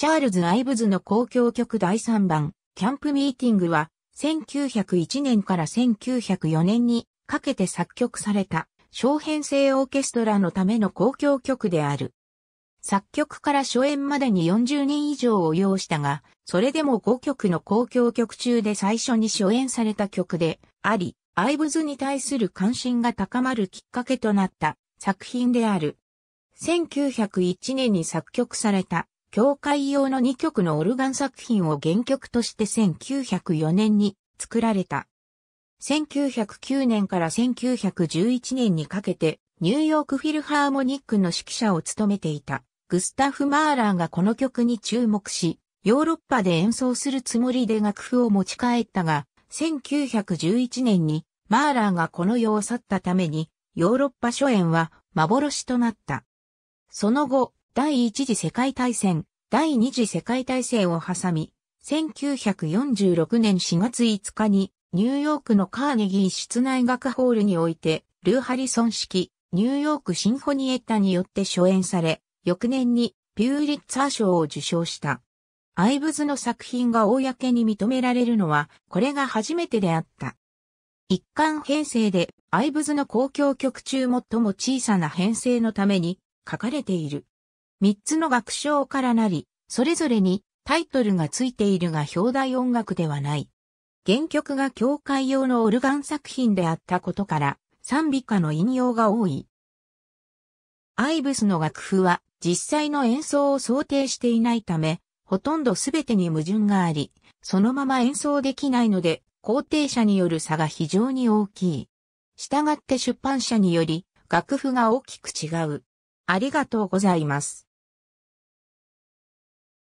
チャールズ・アイブズの公共曲第3番、キャンプミーティングは、1901年から1904年にかけて作曲された、小編成オーケストラのための公共曲である。作曲から初演までに40人以上を要したが、それでも5曲の公共曲中で最初に初演された曲であり、アイブズに対する関心が高まるきっかけとなった作品である。1901年に作曲された教会用の2曲のオルガン作品を原曲として1904年に作られた。1909年から1911年にかけて、ニューヨークフィルハーモニックの指揮者を務めていた、グスタフ・マーラーがこの曲に注目し、ヨーロッパで演奏するつもりで楽譜を持ち帰ったが、1911年にマーラーがこの世を去ったために、ヨーロッパ初演は幻となった。その後、第一次世界大戦、第二次世界大戦を挟み、1946年4月5日にニューヨークのカーネギー室内学ホールにおいて、ルー・ハリソン式ニューヨークシンフォニエッタによって初演され、翌年にピューリッツァー賞を受賞した。アイブズの作品が公に認められるのは、これが初めてであった。一貫編成で、アイブズの公共曲中最も小さな編成のために書かれている。3つの楽章からなり、それぞれにタイトルがついているが表題音楽ではない。原曲が教会用のオルガン作品であったことから、賛美歌の引用が多い。アイブスの楽譜は実際の演奏を想定していないため、ほとんど全てに矛盾があり、そのまま演奏できないので、肯定者による差が非常に大きい。従って出版社により、楽譜が大きく違う。ありがとうございます。